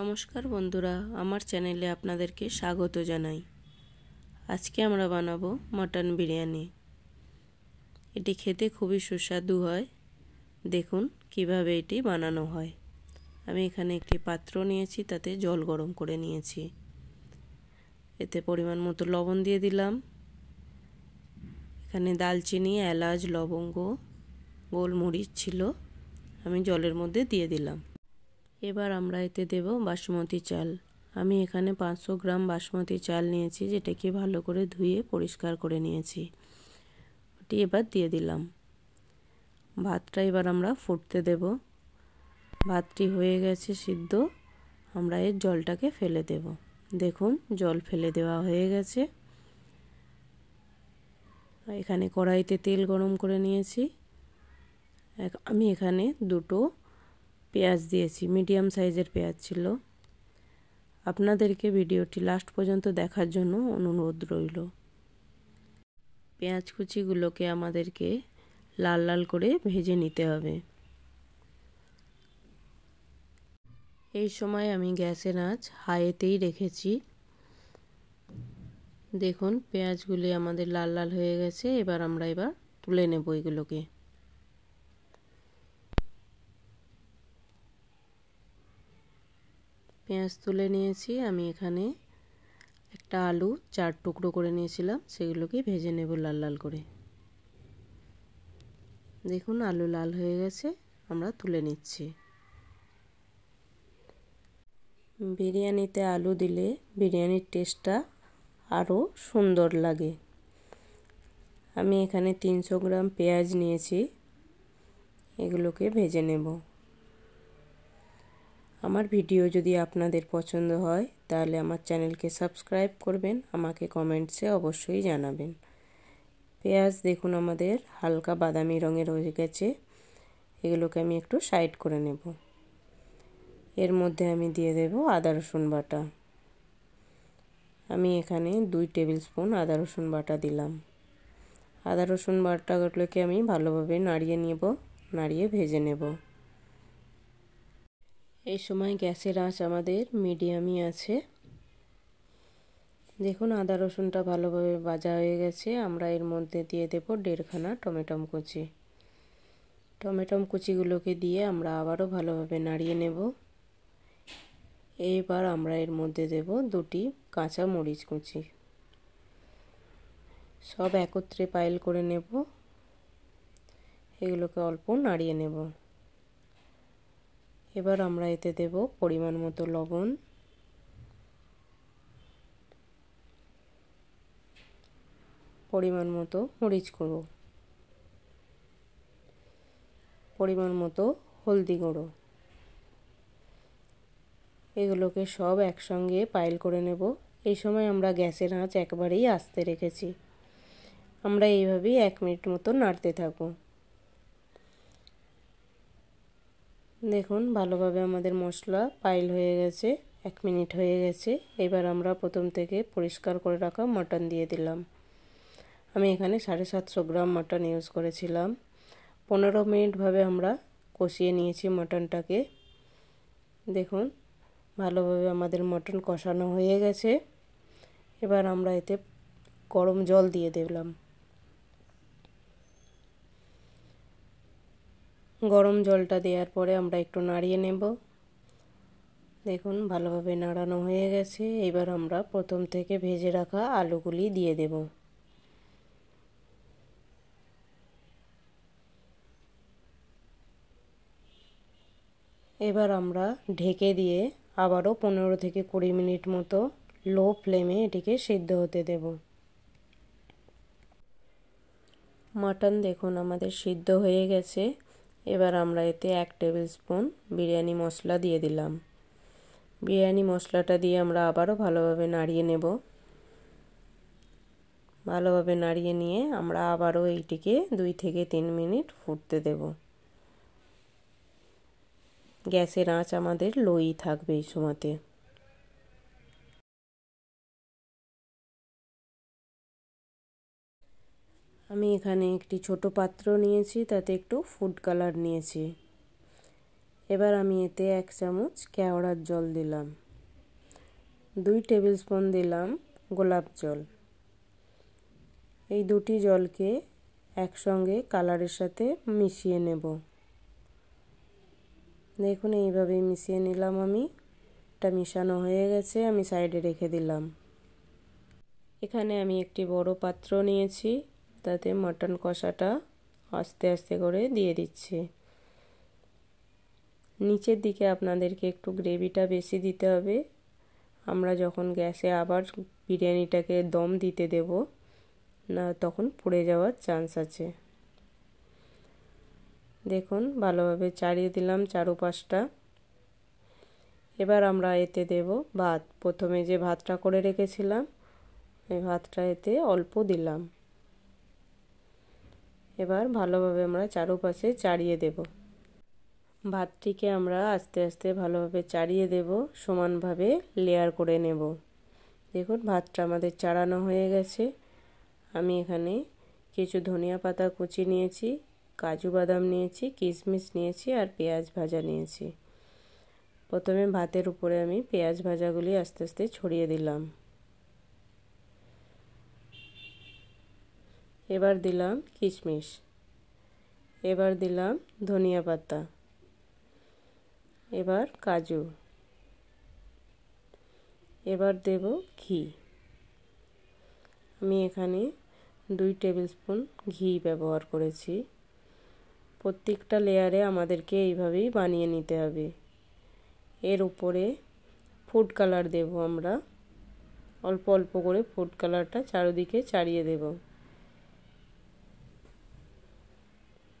নমস্কার বন্ধুরা আমার চ্যানেলে আপনাদেরকে স্বাগত জানাই আজকে আমরা বানাবো মটন বিরিয়ানি এটি খেতে খুবই সুস্বাদু হয় দেখুন কিভাবে এটি বানানো হয় আমি এখানে একটি পাত্র নিয়েছি তাতে জল গরম করে নিয়েছি এতে পরিমাণ মতো লবণ দিয়ে দিলাম এখানে দালচিনি এলাচ লবঙ্গ গোলমরিচ ছিল আমি জলের মধ্যে দিয়ে দিলাম এবার আমরা এতে দেব বাসমতি চাল আমি এখানে পাঁচশো গ্রাম বাসমতি চাল নিয়েছি যেটাকে ভালো করে ধুয়ে পরিষ্কার করে নিয়েছি ওটি এবার দিয়ে দিলাম ভাতটা এবার আমরা ফুটতে দেব ভাতটি হয়ে গেছে সিদ্ধ আমরা এর জলটাকে ফেলে দেব দেখুন জল ফেলে দেওয়া হয়ে গেছে এখানে কড়াইতে তেল গরম করে নিয়েছি আমি এখানে দুটো পেঁয়াজ দিয়েছি মিডিয়াম সাইজের পেঁয়াজ ছিল আপনাদেরকে ভিডিওটি লাস্ট পর্যন্ত দেখার জন্য অনুরোধ রইল পেঁয়াজ কুচিগুলোকে আমাদেরকে লাল লাল করে ভেজে নিতে হবে এই সময় আমি গ্যাসের আঁচ হাইতেই রেখেছি দেখুন পেঁয়াজগুলি আমাদের লাল লাল হয়ে গেছে এবার আমরা এবার তুলে নেব এগুলোকে পেঁয়াজ তুলে নিয়েছি আমি এখানে একটা আলু চার টুকরো করে নিয়েছিলাম সেগুলোকে ভেজে নেব লাল লাল করে দেখুন আলু লাল হয়ে গেছে আমরা তুলে নিচ্ছি বিরিয়ানিতে আলু দিলে বিরিয়ানির টেস্টটা আরও সুন্দর লাগে আমি এখানে তিনশো গ্রাম পেঁয়াজ নিয়েছি এগুলোকে ভেজে নেব আমার ভিডিও যদি আপনাদের পছন্দ হয় তাহলে আমার চ্যানেলকে সাবস্ক্রাইব করবেন আমাকে কমেন্টসে অবশ্যই জানাবেন পেঁয়াজ দেখুন আমাদের হালকা বাদামি রঙের হয়ে গেছে এগুলোকে আমি একটু সাইড করে নেব এর মধ্যে আমি দিয়ে দেব আদা রসুন বাটা আমি এখানে দুই টেবিল স্পুন আদা রসুন বাটা দিলাম আদা রসুন বাটাগুলোকে আমি ভালোভাবে নাড়িয়ে নেব নাড়িয়ে ভেজে নেব এই সময় গ্যাসের আঁচ আমাদের মিডিয়ামই আছে দেখুন আদা রসুনটা ভালোভাবে বাজা হয়ে গেছে আমরা এর মধ্যে দিয়ে দেবো দেড়খানা টমেটম কুচি টমেটম কুচিগুলোকে দিয়ে আমরা আবারও ভালোভাবে নাড়িয়ে নেব এবার আমরা এর মধ্যে দেব দুটি কাঁচা মরিচ কুচি সব একত্রে পাইল করে নেব এগুলোকে অল্প নাড়িয়ে নেব এবার আমরা এতে দেব পরিমাণ মতো লবণ পরিমাণ মতো মরিচ গুঁড়ো পরিমাণ মতো হলদি গুঁড়ো এগুলোকে সব একসঙ্গে পাইল করে নেব এই সময় আমরা গ্যাসের আঁচ একবারেই আস্তে রেখেছি আমরা এইভাবেই এক মিনিট মতো নাড়তে থাকবো দেখুন ভালোভাবে আমাদের মশলা পাইল হয়ে গেছে এক মিনিট হয়ে গেছে এবার আমরা প্রথম থেকে পরিষ্কার করে রাখা মটন দিয়ে দিলাম আমি এখানে সাড়ে সাতশো গ্রাম মটন ইউজ করেছিলাম পনেরো মিনিটভাবে আমরা কষিয়ে নিয়েছি মটনটাকে দেখুন ভালোভাবে আমাদের মটন কষানো হয়ে গেছে এবার আমরা এতে গরম জল দিয়ে দিলাম গরম জলটা দেওয়ার পরে আমরা একটু নাড়িয়ে নেব দেখুন ভালোভাবে নাড়ানো হয়ে গেছে এবার আমরা প্রথম থেকে ভেজে রাখা আলুগুলি দিয়ে দেব এবার আমরা ঢেকে দিয়ে আবারও পনেরো থেকে কুড়ি মিনিট মতো লো ফ্লেমে এটিকে সিদ্ধ হতে দেব মাটন দেখুন আমাদের সিদ্ধ হয়ে গেছে এবার আমরা এতে এক টেবিল স্পুন বিরিয়ানি মশলা দিয়ে দিলাম বিরিয়ানি মশলাটা দিয়ে আমরা আবারও ভালোভাবে নাড়িয়ে নেব ভালোভাবে নাড়িয়ে নিয়ে আমরা আবারও এইটিকে দুই থেকে তিন মিনিট ফুটতে দেব গ্যাসের আঁচ আমাদের লোই থাকবে এই সময়তে আমি এখানে একটি ছোট পাত্র নিয়েছি তাতে একটু ফুড কালার নিয়েছি এবার আমি এতে এক চামচ কেওড়ার জল দিলাম দুই টেবিল স্পুন দিলাম গোলাপ জল এই দুটি জলকে একসঙ্গে কালারের সাথে মিশিয়ে নেব দেখুন এইভাবে মিশিয়ে নিলাম আমি এটা মিশানো হয়ে গেছে আমি সাইডে রেখে দিলাম এখানে আমি একটি বড় পাত্র নিয়েছি তাতে মটন কষাটা আস্তে আস্তে করে দিয়ে দিচ্ছি নিচের দিকে আপনাদেরকে একটু গ্রেভিটা বেশি দিতে হবে আমরা যখন গ্যাসে আবার বিরিয়ানিটাকে দম দিতে দেব না তখন পুড়ে যাওয়ার চান্স আছে দেখুন ভালোভাবে চাড়িয়ে দিলাম চারুপাশটা এবার আমরা এতে দেব ভাত প্রথমে যে ভাতটা করে রেখেছিলাম এই ভাতটা এতে অল্প দিলাম এবার ভালোভাবে আমরা চারোপাশে চাড়িয়ে দেব ভাতটিকে আমরা আস্তে আস্তে ভালোভাবে চাড়িয়ে দেব সমানভাবে লেয়ার করে নেব দেখুন ভাতটা আমাদের চাড়ানো হয়ে গেছে আমি এখানে কিছু ধনিয়া পাতা কুচি নিয়েছি কাজু বাদাম নিয়েছি কিশমিশ নিয়েছি আর পেঁয়াজ ভাজা নিয়েছি প্রথমে ভাতের উপরে আমি পেঁয়াজ ভাজাগুলি আস্তে আস্তে ছড়িয়ে দিলাম এবার দিলাম কিশমিশ এবার দিলাম ধনিয়া পাতা এবার কাজু এবার দেব ঘি আমি এখানে দুই টেবিল স্পুন ঘি ব্যবহার করেছি প্রত্যেকটা লেয়ারে আমাদেরকে এইভাবেই বানিয়ে নিতে হবে এর উপরে ফুড কালার দেব আমরা অল্প অল্প করে ফুড কালারটা চারিদিকে চাড়িয়ে দেবো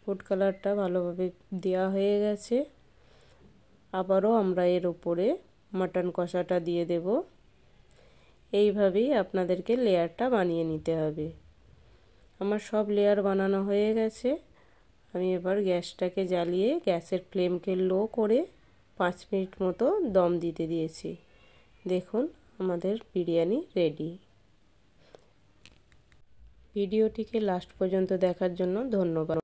ফুড কালারটা ভালোভাবে দেওয়া হয়ে গেছে আবারও আমরা এর ওপরে মাটন কষাটা দিয়ে দেব এইভাবেই আপনাদেরকে লেয়ারটা বানিয়ে নিতে হবে আমার সব লেয়ার বানানো হয়ে গেছে আমি এবার গ্যাসটাকে জ্বালিয়ে গ্যাসের ফ্লেমকে লো করে পাঁচ মিনিট মতো দম দিতে দিয়েছি দেখুন আমাদের বিরিয়ানি রেডি ভিডিওটিকে লাস্ট পর্যন্ত দেখার জন্য ধন্যবাদ